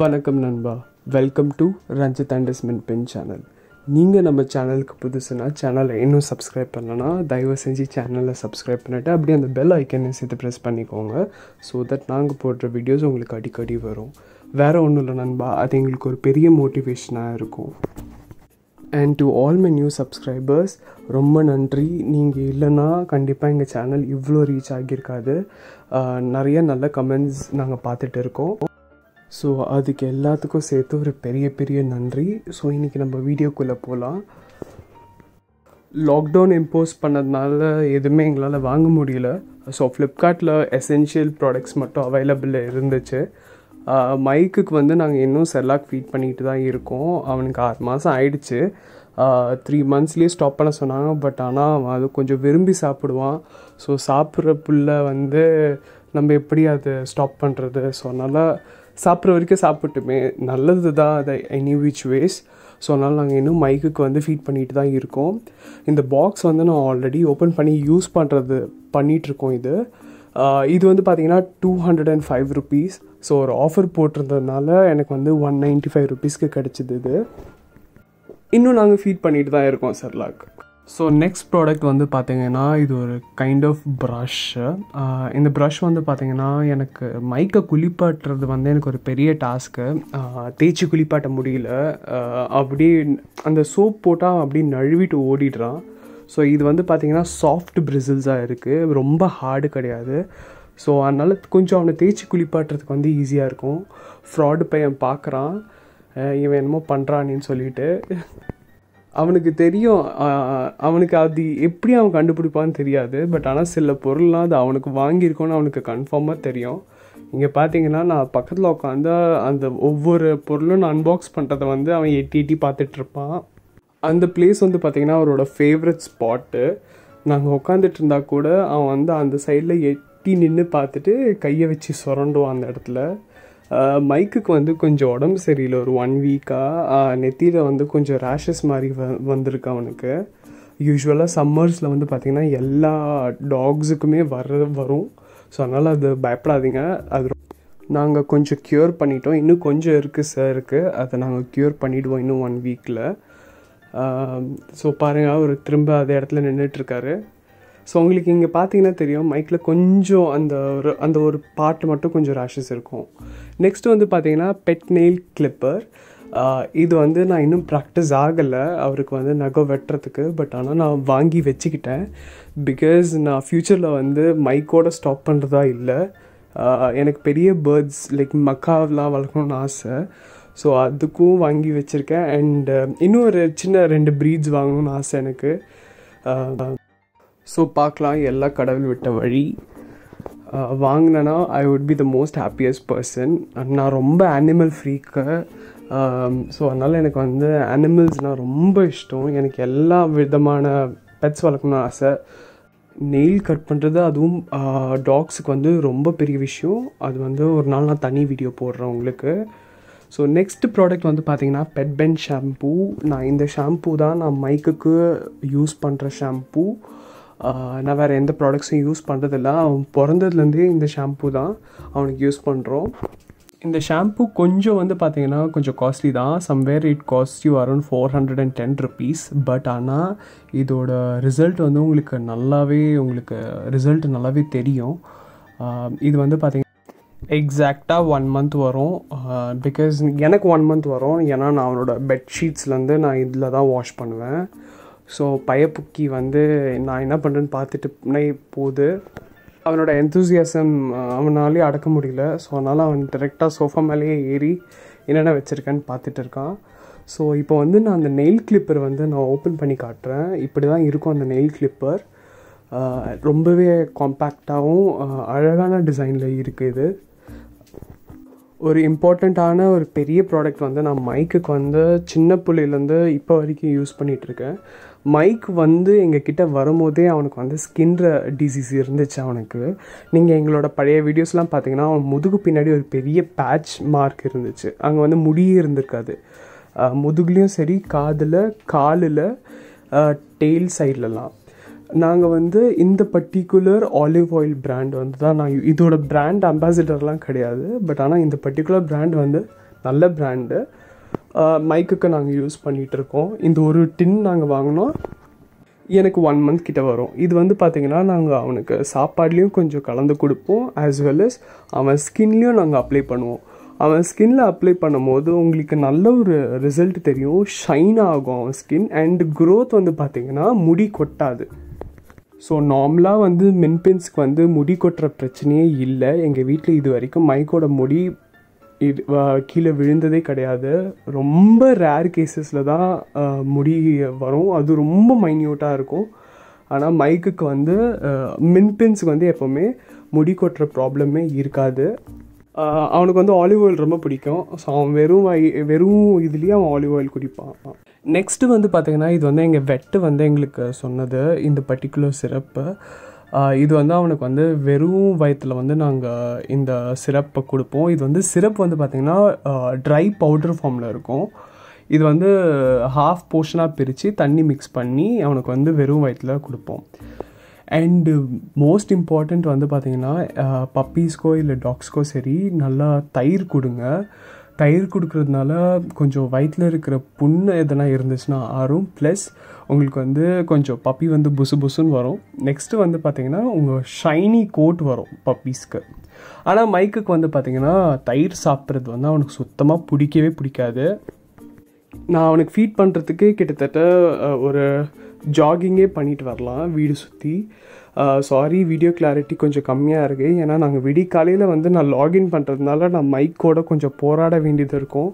வணக்கம் நண்பா welcome to Ranjith அண்டர்ஸ்மெண்ட் பென் சேனல் நீங்கள் நம்ம சேனலுக்கு புதுசுனா சேனலை இன்னும் சப்ஸ்கிரைப் பண்ணலன்னா தயவு செஞ்சு சேனலை சப்ஸ்கிரைப் பண்ணிவிட்டு அப்படியே அந்த பெல் ஐக்கனை சேர்த்து ப்ரெஸ் பண்ணிக்கோங்க ஸோ தட் நாங்கள் போடுற வீடியோஸ் உங்களுக்கு அடிக்கடி வரும் வேறு ஒன்றும் இல்லை நண்பா அது எங்களுக்கு ஒரு பெரிய மோட்டிவேஷனாக இருக்கும் and to all my new subscribers ரொம்ப நன்றி நீங்கள் இல்லைன்னா கண்டிப்பாக எங்கள் சேனல் இவ்வளோ ரீச் ஆகியிருக்காது நிறைய நல்ல கமெண்ட்ஸ் நாங்கள் பார்த்துட்டு இருக்கோம் ஸோ அதுக்கு எல்லாத்துக்கும் சேர்த்து ஒரு பெரிய பெரிய நன்றி ஸோ இன்றைக்கி நம்ம வீடியோக்குள்ளே போகலாம் லாக்டவுன் இம்போஸ் பண்ணதுனால எதுவுமே எங்களால் வாங்க முடியல ஸோ ஃப்ளிப்கார்ட்டில் எசென்ஷியல் ப்ராடக்ட்ஸ் மட்டும் அவைலபிள் இருந்துச்சு மைக்குக்கு வந்து நாங்கள் இன்னும் செல்லாக் ஃபீட் பண்ணிக்கிட்டு தான் இருக்கோம் அவனுக்கு ஆறு மாதம் ஆயிடுச்சு த்ரீ மந்த்ஸ்லேயே ஸ்டாப் பண்ண சொன்னாங்க பட் ஆனால் அவன் அது கொஞ்சம் விரும்பி சாப்பிடுவான் ஸோ சாப்பிட்ற புள்ள வந்து நம்ம எப்படி அதை ஸ்டாப் பண்ணுறது ஸோ அதனால் சாப்பிட்ற வரைக்கும் சாப்பிட்டுமே நல்லது தான் அது எனி விச் வேஸ் ஸோ அதனால் நாங்கள் இன்னும் மைக்குக்கு வந்து ஃபீட் பண்ணிட்டு தான் இருக்கோம் இந்த பாக்ஸ் வந்து நான் ஆல்ரெடி ஓப்பன் பண்ணி யூஸ் பண்ணுறது பண்ணிகிட்ருக்கோம் இது இது வந்து பார்த்திங்கன்னா two hundred and five rupees so ஒரு ஆஃபர் போட்டிருந்ததுனால எனக்கு வந்து ஒன் நைன்ட்டி ஃபைவ் ருபீஸ்க்கு கிடச்சிது இது இன்னும் நாங்கள் ஃபீட் பண்ணிட்டு தான் இருக்கோம் சர்லாக் ஸோ நெக்ஸ்ட் ப்ராடக்ட் வந்து பார்த்திங்கன்னா இது ஒரு கைண்ட் ஆஃப் ப்ரஷ்ஷு இந்த ப்ரஷ் வந்து பார்த்திங்கன்னா எனக்கு மைக்கை குளிப்பாட்டுறது வந்து எனக்கு ஒரு பெரிய டாஸ்க்கு தேய்ச்சி குளிப்பாட்ட முடியல அப்படி அந்த சோப் போட்டால் அப்படியே நழுவிட்டு ஓடிடுறான் ஸோ இது வந்து பார்த்திங்கன்னா சாஃப்ட் பிரிசில்ஸாக இருக்குது ரொம்ப ஹார்டு கிடையாது ஸோ அதனால் கொஞ்சம் அவனை தேய்ச்சி குளிப்பாட்டுறதுக்கு வந்து ஈஸியாக இருக்கும் ஃப்ராடு பையன் பார்க்குறான் இவன் என்னமோ பண்ணுறானின்னு சொல்லிட்டு அவனுக்கு தெரியும் அவனுக்கு அது எப்படி அவன் கண்டுபிடிப்பான்னு தெரியாது பட் ஆனால் சில பொருள்லாம் அது அவனுக்கு வாங்கியிருக்கோன்னு அவனுக்கு கன்ஃபார்மாக தெரியும் இங்கே பார்த்தீங்கன்னா நான் பக்கத்தில் உட்காந்து அந்த ஒவ்வொரு பொருளும் நான் அன்பாக்ஸ் பண்ணுறதை வந்து அவன் எட்டி எட்டி பார்த்துட்ருப்பான் அந்த பிளேஸ் வந்து பார்த்தீங்கன்னா அவரோட ஃபேவரட் ஸ்பாட்டு நாங்கள் உட்காந்துட்டு இருந்தா கூட அவன் வந்து அந்த சைடில் எட்டி நின்று பார்த்துட்டு கையை வச்சு சுரண்டுவான் அந்த இடத்துல மைக்குக்கு வந்து கொஞ்சம் உடம்பு சரியில்லை ஒரு ஒன் வீக்காக நெத்தியில் வந்து கொஞ்சம் ரேஷஸ் மாதிரி வ வந்திருக்கு அவனுக்கு யூஸ்வலாக சம்மர்ஸில் வந்து பார்த்திங்கன்னா எல்லா டாக்ஸுக்குமே வர வரும் ஸோ அதனால் அது பயப்படாதீங்க அது நாங்கள் கொஞ்சம் க்யூர் பண்ணிட்டோம் இன்னும் கொஞ்சம் இருக்குது சார் இருக்குது அதை நாங்கள் க்யூர் பண்ணிவிடுவோம் இன்னும் ஒன் வீக்கில் ஸோ பாருங்கள் அவர் திரும்ப அதே இடத்துல நின்றுட்டுருக்காரு ஸோ உங்களுக்கு இங்கே பார்த்தீங்கன்னா தெரியும் மைக்கில் கொஞ்சம் அந்த ஒரு அந்த ஒரு பாட்டு மட்டும் கொஞ்சம் ரேஷஸ் இருக்கும் நெக்ஸ்ட் வந்து பார்த்தீங்கன்னா பெட் நெயில் கிளிப்பர் இது வந்து நான் இன்னும் ப்ராக்டிஸ் ஆகலை அவருக்கு வந்து நகை வெட்டுறதுக்கு பட் ஆனால் நான் வாங்கி வச்சுக்கிட்டேன் பிகாஸ் நான் ஃப்யூச்சரில் வந்து மைக்கோட ஸ்டாப் பண்ணுறதா இல்லை எனக்கு பெரிய பேர்ட்ஸ் லைக் மக்காவெலாம் வளர்க்கணும்னு ஆசை ஸோ அதுக்கும் வாங்கி வச்சுருக்கேன் அண்டு இன்னும் ஒரு சின்ன ரெண்டு ப்ரீட்ஸ் வாங்கணும்னு ஆசை எனக்கு ஸோ பார்க்கலாம் எல்லா கடவுள் விட்ட வழி வாங்கினேன்னா I would be the most happiest person நான் ரொம்ப அனிமல் ஃப்ரீக்கு ஸோ அதனால் எனக்கு வந்து அனிமல்ஸ்னால் ரொம்ப இஷ்டம் எனக்கு எல்லா விதமான பெட்ஸ் வளர்க்கணும்னு ஆசை நெயில் கட் பண்ணுறது அதுவும் டாக்ஸுக்கு வந்து ரொம்ப பெரிய விஷயம் அது வந்து ஒரு நாள் நான் தனி வீடியோ போடுறேன் உங்களுக்கு ஸோ நெக்ஸ்ட் ப்ராடக்ட் வந்து பார்த்திங்கன்னா பெட் பென் ஷாம்பூ நான் இந்த ஷாம்பூ தான் நான் மைக்குக்கு யூஸ் பண்ணுற ஷாம்பூ நான் வேறு எந்த ப்ராடக்ட்ஸும் யூஸ் பண்ணுறதில்ல அவன் பிறந்ததுலேருந்தே இந்த ஷாம்பு தான் அவனுக்கு யூஸ் பண்ணுறோம் இந்த ஷாம்பு கொஞ்சம் வந்து பார்த்தீங்கன்னா கொஞ்சம் காஸ்ட்லி தான் somewhere it cost you around four hundred and ten rupees but ஆனால் இதோட ரிசல்ட் வந்து உங்களுக்கு நல்லாவே உங்களுக்கு ரிசல்ட் நல்லாவே தெரியும் இது வந்து பார்த்தீங்கன்னா எக்ஸாக்டாக ஒன் மந்த் வரும் பிகாஸ் எனக்கு ஒன் மந்த் வரும் ஏன்னா நான் அவனோட பெட்ஷீட்ஸ்லேருந்து நான் இதில் தான் வாஷ் பண்ணுவேன் ஸோ பயப்புக்கி வந்து நான் என்ன பண்ணுறேன்னு பார்த்துட்டுனே போகுது அவனோட எந்தூசியாசம் அவனாலேயே அடக்க முடியல ஸோ அதனால் அவன் டேரெக்டாக சோஃபா மேலேயே ஏறி என்னென்ன வச்சுருக்கேன்னு பார்த்துட்டு இருக்கான் ஸோ இப்போ வந்து நான் அந்த நெயில் கிளிப்பர் வந்து நான் ஓப்பன் பண்ணி காட்டுறேன் இப்படி தான் இருக்கும் அந்த நெயில் கிளிப்பர் ரொம்பவே காம்பேக்டாகவும் அழகான டிசைனில் இருக்குது இது ஒரு இம்பார்ட்டண்ட்டான ஒரு பெரிய ப்ராடக்ட் வந்து நான் மைக்குக்கு வந்து சின்ன புள்ளிலேருந்து இப்போ வரைக்கும் யூஸ் பண்ணிகிட்ருக்கேன் மைக் வந்து எங்ககிட்ட வரும்போதே அவனுக்கு வந்து ஸ்கின்ற டிசீஸ் இருந்துச்சு அவனுக்கு நீங்கள் எங்களோட பழைய வீடியோஸ்லாம் பார்த்தீங்கன்னா அவன் முதுகு பின்னாடி ஒரு பெரிய பேட்ச் மார்க் இருந்துச்சு அங்கே வந்து முடியே இருந்திருக்காது முதுகுலேயும் சரி காதில் காலில் டெய்ல் சைட்லலாம் நாங்கள் வந்து இந்த பர்டிகுலர் ஆலிவ் ஆயில் பிராண்ட் வந்து தான் நான் இதோட பிராண்ட் அம்பாசிடர்லாம் கிடையாது பட் ஆனால் இந்த பர்டிகுலர் பிராண்ட் வந்து நல்ல பிராண்டு மைக்குக்கு நாங்கள் யூஸ் பண்ணிகிட்ருக்கோம் இந்த ஒரு டின் நாங்கள் வாங்கினோம் எனக்கு ஒன் மந்த் கிட்ட வரும் இது வந்து பார்த்திங்கன்னா நாங்கள் அவனுக்கு சாப்பாட்லேயும் கொஞ்சம் கலந்து கொடுப்போம் ஆஸ் வெல் அஸ் அவன் ஸ்கின்லேயும் நாங்கள் அப்ளை பண்ணுவோம் அவன் ஸ்கின்ல அப்ளை பண்ணும்போது உங்களுக்கு நல்ல ஒரு ரிசல்ட் தெரியும் ஷைன் ஆகும் அவன் ஸ்கின் அண்ட் க்ரோத் வந்து பார்த்திங்கன்னா முடி கொட்டாது ஸோ நார்மலாக வந்து மென்பென்ஸ்க்கு வந்து முடி கொட்டுற பிரச்சனையே இல்லை எங்கள் வீட்டில் இது வரைக்கும் மைக்கோட முடி இது கீழே விழுந்ததே கிடையாது ரொம்ப ரேர் கேசஸில் தான் முடி வரும் அது ரொம்ப மைன்யூட்டாக இருக்கும் ஆனால் மைக்குக்கு வந்து மின்பின்ஸுக்கு வந்து எப்போவுமே முடி கொட்டுற ப்ராப்ளமே இருக்காது அவனுக்கு வந்து ஆலிவ் ஆயில் ரொம்ப பிடிக்கும் ஸோ அவன் வெறும் வெறும் இதுலேயே அவன் ஆலிவ் ஆயில் குடிப்பான் நெக்ஸ்ட்டு வந்து பார்த்திங்கன்னா இது வந்து எங்கள் வெட்டு வந்து எங்களுக்கு சொன்னது இந்த பர்டிகுலர் சிறப்பு இது வந்து அவனுக்கு வந்து வெறும் வயத்தில் வந்து நாங்கள் இந்த சிரப்பை கொடுப்போம் இது வந்து சிரப் வந்து பார்த்திங்கன்னா ட்ரை பவுடர் ஃபார்மில் இருக்கும் இது வந்து ஹாஃப் போர்ஷனாக பிரித்து தண்ணி மிக்ஸ் பண்ணி அவனுக்கு வந்து வெறும் வயத்தில் கொடுப்போம் அண்டு மோஸ்ட் இம்பார்ட்டண்ட் வந்து பார்த்திங்கன்னா பப்பீஸ்க்கோ இல்லை டாக்ஸ்க்கோ சரி நல்லா தயிர் கொடுங்க தயிர் கொடுக்குறதுனால கொஞ்சம் வயிற்றில் இருக்கிற புண்ணு எதனா இருந்துச்சுன்னா ஆறும் ப்ளஸ் உங்களுக்கு வந்து கொஞ்சம் பப்பி வந்து புசு புசுன்னு வரும் நெக்ஸ்ட்டு வந்து பார்த்திங்கன்னா உங்கள் ஷைனி கோட் வரும் பப்பீஸ்க்கு ஆனால் மைக்குக்கு வந்து பார்த்திங்கன்னா தயிர் சாப்பிட்றது வந்து அவனுக்கு சுத்தமாக பிடிக்கவே பிடிக்காது நான் அவனுக்கு ஃபீட் பண்ணுறதுக்கு கிட்டத்தட்ட ஒரு ஜாகிங்கே பண்ணிட்டு வரலாம் வீடு சுற்றி சாரி வீடியோ கிளாரிட்டி கொஞ்சம் கம்மியாக இருக்குது ஏன்னா நாங்கள் விடிக்காலையில் வந்து நான் லாகின் பண்ணுறதுனால நான் மைக்கோடு கொஞ்சம் போராட வேண்டியது இருக்கும்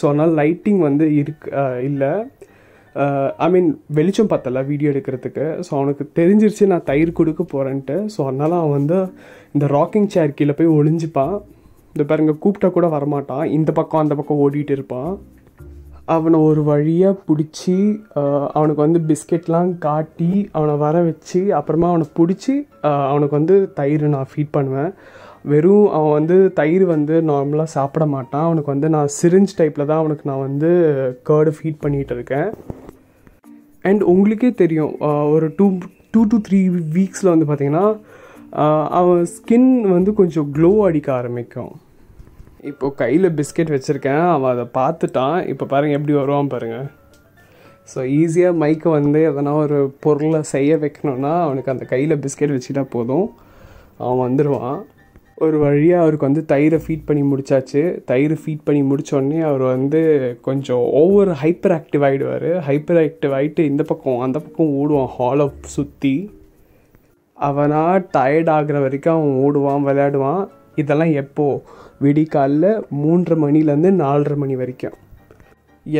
ஸோ அதனால் லைட்டிங் வந்து இருக்கு இல்லை ஐ மீன் வெளிச்சம் பார்த்தல வீடியோ எடுக்கிறதுக்கு ஸோ அவனுக்கு தெரிஞ்சிருச்சு நான் தயிர் கொடுக்க போகிறேன்ட்டு ஸோ அதனால் அவன் வந்து இந்த ராக்கிங் சேர் கீழே போய் ஒளிஞ்சுப்பான் இந்த பாருங்கள் கூப்பிட்டா கூட வரமாட்டான் இந்த பக்கம் அந்த பக்கம் ஓடிட்டு இருப்பான் அவனை ஒரு வழியாக பிடிச்சி அவனுக்கு வந்து பிஸ்கெட்லாம் காட்டி அவனை வர வச்சு அப்புறமா அவனை பிடிச்சி அவனுக்கு வந்து தயிர் நான் ஃபீட் பண்ணுவேன் வெறும் அவன் வந்து தயிர் வந்து நார்மலாக சாப்பிட மாட்டான் அவனுக்கு வந்து நான் சிரிஞ்ச் டைப்பில் தான் அவனுக்கு நான் வந்து கேர்டு ஃபீட் பண்ணிகிட்டு இருக்கேன் அண்ட் உங்களுக்கே தெரியும் ஒரு டூ டூ டு த்ரீ வீக்ஸில் வந்து பார்த்திங்கன்னா அவன் ஸ்கின் வந்து கொஞ்சம் க்ளோ அடிக்க ஆரம்பிக்கும் இப்போது கையில் பிஸ்கெட் வச்சுருக்கேன் அவன் அதை பார்த்துட்டான் இப்போ பாருங்கள் எப்படி வருவான் பாருங்கள் ஸோ ஈஸியாக மைக்கை வந்து எதனா ஒரு பொருளை செய்ய வைக்கணும்னா அவனுக்கு அந்த கையில் பிஸ்கெட் வச்சுட்டா போதும் அவன் வந்துடுவான் ஒரு வழியாக அவருக்கு வந்து தயிரை ஃபீட் பண்ணி முடிச்சாச்சு தயிர் ஃபீட் பண்ணி முடித்தோடனே அவர் வந்து கொஞ்சம் ஓவர் ஹைப்பர் ஆக்டிவ் ஆகிடுவார் ஹைப்பர் ஆக்டிவ் ஆகிட்டு இந்த பக்கம் அந்த பக்கம் ஓடுவான் ஹாலை சுற்றி அவனாக டயர்ட் ஆகிற வரைக்கும் அவன் ஓடுவான் விளையாடுவான் இதெல்லாம் எப்போது விடிக்காலில் மூன்றரை மணிலேருந்து நாலரை மணி வரைக்கும்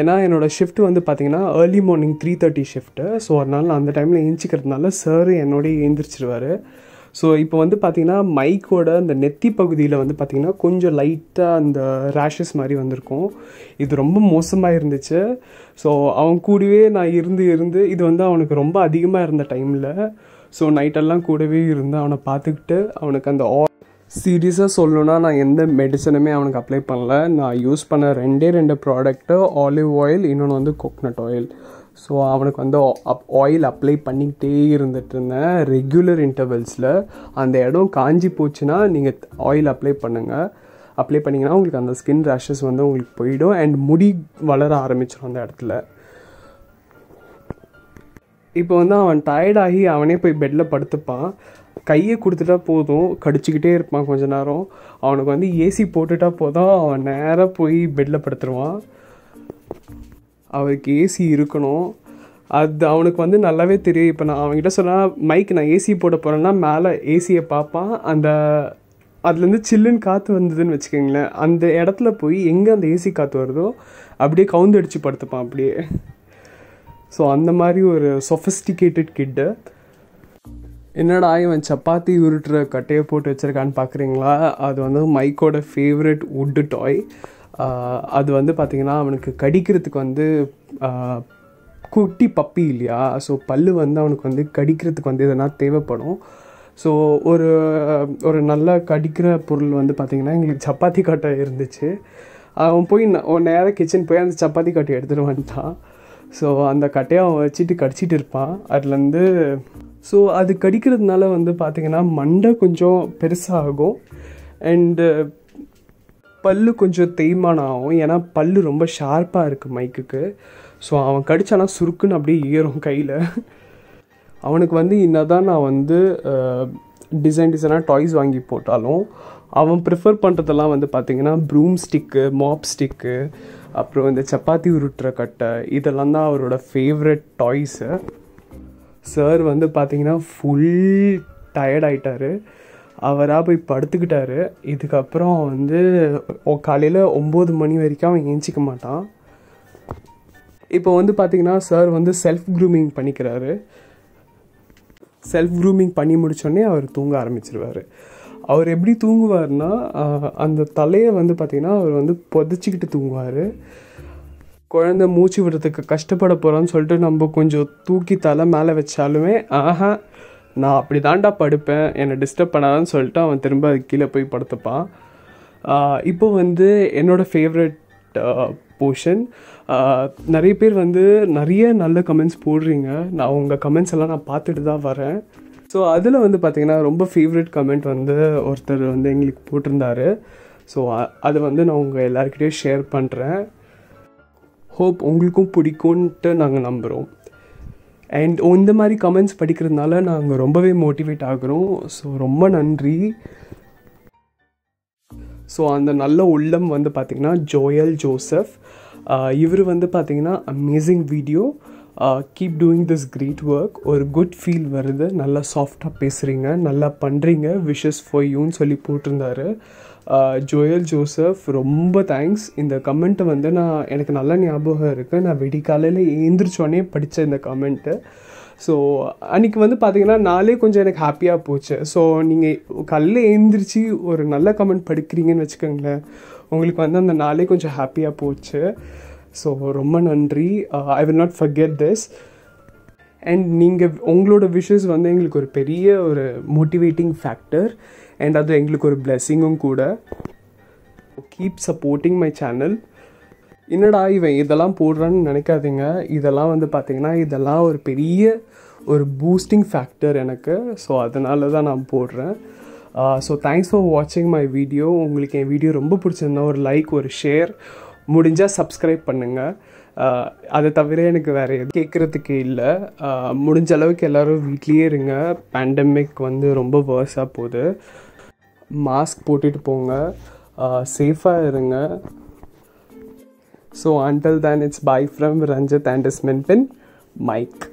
ஏன்னா என்னோடய ஷிஃப்ட் வந்து பார்த்திங்கன்னா early morning three thirty shift so அதனால் அந்த டைமில் எழுந்திக்கிறதுனால சார் என்னோடய ஏந்திரிச்சிருவார் ஸோ இப்போ வந்து பார்த்திங்கன்னா மைக்கோட அந்த நெத்தி பகுதியில் வந்து பார்த்திங்கன்னா கொஞ்சம் லைட்டாக அந்த ரேஷஸ் மாதிரி வந்திருக்கும் இது ரொம்ப மோசமாக இருந்துச்சு ஸோ அவன் கூடவே நான் இருந்து இருந்து இது வந்து அவனுக்கு ரொம்ப அதிகமாக இருந்த டைமில் ஸோ நைட்டெல்லாம் கூடவே இருந்து அவனை பார்த்துக்கிட்டு அவனுக்கு அந்த ஆ சீரியஸாக சொல்லணுன்னா நான் எந்த மெடிசனுமே அவனுக்கு அப்ளை பண்ணல நான் யூஸ் பண்ண ரெண்டே ரெண்டு ப்ராடக்ட்டு ஆலிவ் ஆயில் இன்னொன்று வந்து கோக்னட் ஆயில் ஸோ அவனுக்கு வந்து அப் ஆயில் அப்ளை பண்ணிக்கிட்டே இருந்துட்டு இருந்தேன் ரெகுலர் இன்டர்வல்ஸில் அந்த இடம் காஞ்சி போச்சுன்னா நீங்கள் ஆயில் அப்ளை பண்ணுங்கள் அப்ளை பண்ணிங்கன்னா உங்களுக்கு அந்த ஸ்கின் ரேஷஸ் வந்து உங்களுக்கு போயிடும் அண்ட் முடி வளர ஆரம்பிச்சிடும் அந்த இடத்துல இப்போ வந்து அவன் டயர்டாகி அவனே போய் பெட்டில் படுத்துப்பான் கையை கொடுத்துட்டா போதும் கடிச்சிக்கிட்டே இருப்பான் கொஞ்ச நேரம் அவனுக்கு வந்து ஏசி போட்டுட்டா போதும் அவன் நேராக போய் பெட்டில் படுத்துருவான் அவருக்கு ஏசி இருக்கணும் அது அவனுக்கு வந்து நல்லாவே தெரியும் இப்போ நான் அவன்கிட்ட சொன்னால் மைக் நான் ஏசி போட போகிறேன்னா மேலே ஏசியை பார்ப்பான் அந்த அதுலேருந்து சில்லுன்னு காற்று வந்ததுன்னு வச்சுக்கோங்களேன் அந்த இடத்துல போய் எங்கே அந்த ஏசி காற்று வருதோ அப்படியே கவுந்து அடித்து படுத்துப்பான் அப்படியே ஸோ அந்த மாதிரி ஒரு சொஃபிஸ்டிகேட்டட் கிட்டு என்னடா இவன் சப்பாத்தி உருட்டுற கட்டையை போட்டு வச்சுருக்கான்னு பார்க்குறீங்களா அது வந்து மைக்கோட ஃபேவரட் உட்டு டாய் அது வந்து பார்த்திங்கன்னா அவனுக்கு கடிக்கிறதுக்கு வந்து குட்டி பப்பி இல்லையா ஸோ பல் வந்து அவனுக்கு வந்து கடிக்கிறதுக்கு வந்து எதனா தேவைப்படும் ஸோ ஒரு ஒரு நல்ல கடிக்கிற பொருள் வந்து பார்த்திங்கன்னா எங்களுக்கு சப்பாத்தி கட்டை இருந்துச்சு அவன் போய் ஒரு நேரம் கிச்சன் போய் அந்த சப்பாத்தி கட்டையை எடுத்துகிட்டு வந்துட்டான் ஸோ அந்த கட்டையை அவன் வச்சுட்டு கடிச்சிட்டு இருப்பான் அதுலேருந்து ஸோ அது கடிக்கிறதுனால வந்து பார்த்திங்கன்னா மண்டை கொஞ்சம் பெருசாகும் அண்டு பல்லு கொஞ்சம் தேய்மானம் ஆகும் ஏன்னா பல்லு ரொம்ப ஷார்ப்பாக இருக்குது மைக்குக்கு ஸோ அவன் கடித்தானா சுருக்குன்னு அப்படியே ஏறும் கையில் அவனுக்கு வந்து என்ன தான் நான் வந்து டிசைன் டிசைனாக டாய்ஸ் வாங்கி போட்டாலும் அவன் ப்ரிஃபர் பண்ணுறதெல்லாம் வந்து பார்த்திங்கன்னா ப்ரூம் ஸ்டிக்கு மாப் ஸ்டிக்கு அப்புறம் இந்த சப்பாத்தி உருட்டுற கட்டை இதெல்லாம் தான் அவரோட ஃபேவரட் டாய்ஸு சார் வந்து பார்த்தீங்கன்னா ஃபுல் டயர்ட் ஆகிட்டார் அவராக போய் படுத்துக்கிட்டாரு இதுக்கப்புறம் வந்து காலையில் ஒம்பது மணி வரைக்கும் அவன் ஏஞ்சிக்க மாட்டான் இப்போ வந்து பார்த்திங்கன்னா சார் வந்து செல்ஃப் க்ரூமிங் பண்ணிக்கிறாரு செல்ஃப் க்ரூமிங் பண்ணி முடித்தோடனே அவர் தூங்க ஆரம்பிச்சிருவார் அவர் எப்படி தூங்குவார்னா அந்த தலையை வந்து பார்த்திங்கன்னா அவர் வந்து புதைச்சிக்கிட்டு தூங்குவார் குழந்த மூச்சு விடுறதுக்கு கஷ்டப்பட போகிறான்னு சொல்லிட்டு நம்ம கொஞ்சம் தூக்கி தலை மேலே வச்சாலுமே ஆஹா நான் அப்படி தாண்டா படுப்பேன் என்னை டிஸ்டர்ப் பண்ணாதான்னு சொல்லிட்டு அவன் திரும்ப அது கீழே போய் படுத்துப்பான் இப்போ வந்து என்னோடய ஃபேவரட் போர்ஷன் நிறைய பேர் வந்து நிறைய நல்ல கமெண்ட்ஸ் போடுறீங்க நான் உங்கள் கமெண்ட்ஸ் எல்லாம் நான் பார்த்துட்டு தான் வரேன் ஸோ அதில் வந்து பார்த்திங்கன்னா ரொம்ப ஃபேவரட் கமெண்ட் வந்து ஒருத்தர் வந்து எங்களுக்கு போட்டிருந்தாரு ஸோ அதை வந்து நான் உங்கள் எல்லாருக்கிட்டேயும் ஷேர் பண்ணுறேன் ஹோப் உங்களுக்கும் பிடிக்கும்ன்ட்டு நாங்கள் நம்புகிறோம் அண்ட் இந்த மாதிரி கமெண்ட்ஸ் படிக்கிறதுனால நாங்கள் ரொம்பவே மோட்டிவேட் ஆகிறோம் ஸோ ரொம்ப நன்றி ஸோ அந்த நல்ல உள்ளம் வந்து பார்த்திங்கன்னா ஜோயல் ஜோசப் இவர் வந்து பார்த்திங்கன்னா amazing video keep doing this great work ஒரு குட் ஃபீல் வருது நல்லா சாஃப்டாக பேசுகிறீங்க நல்லா பண்ணுறீங்க விஷஸ் ஃபார் யூன்னு சொல்லி போட்டிருந்தாரு ஜோயல் ஜோசப் ரொம்ப தேங்க்ஸ் இந்த கமெண்ட்டை வந்து நான் எனக்கு நல்ல ஞாபகம் இருக்குது நான் வெடிக்காலையில் ஏந்திரிச்சோடனே படித்தேன் இந்த கமெண்ட்டு ஸோ அன்றைக்கி வந்து பார்த்திங்கன்னா நாளே கொஞ்சம் எனக்கு ஹாப்பியாக போச்சு ஸோ நீங்கள் கல்ல ஏந்திரிச்சு ஒரு நல்ல கமெண்ட் படிக்கிறீங்கன்னு வச்சுக்கோங்களேன் உங்களுக்கு வந்து அந்த நாளே கொஞ்சம் ஹாப்பியாக போச்சு ஸோ ரொம்ப நன்றி I will not forget this and நீங்கள் உங்களோட விஷஸ் வந்து எங்களுக்கு ஒரு பெரிய ஒரு மோட்டிவேட்டிங் ஃபேக்டர் அண்ட் அது எங்களுக்கு ஒரு பிளெஸ்ஸிங்கும் கூட கீப் சப்போர்ட்டிங் மை சேனல் என்னடா இவன் இதெல்லாம் போடுறான்னு நினைக்காதீங்க இதெல்லாம் வந்து பார்த்திங்கன்னா இதெல்லாம் ஒரு பெரிய ஒரு பூஸ்டிங் ஃபேக்டர் எனக்கு ஸோ அதனால தான் நான் போடுறேன் ஸோ தேங்க்ஸ் ஃபார் வாட்சிங் மை வீடியோ உங்களுக்கு என் வீடியோ ரொம்ப பிடிச்சிருந்தா ஒரு லைக் ஒரு ஷேர் முடிஞ்சால் சப்ஸ்கிரைப் பண்ணுங்கள் அதை தவிர எனக்கு வேறு எதுவும் கேட்குறதுக்கு இல்லை முடிஞ்ச அளவுக்கு எல்லோரும் வீட்லேயே இருங்க பேண்டமிக் வந்து ரொம்ப வேர்ஸாக போகுது மாஸ்க் போட்டுட்டு போங்க சேஃபாக இருங்க so until then it's bye from Ranjith and is mic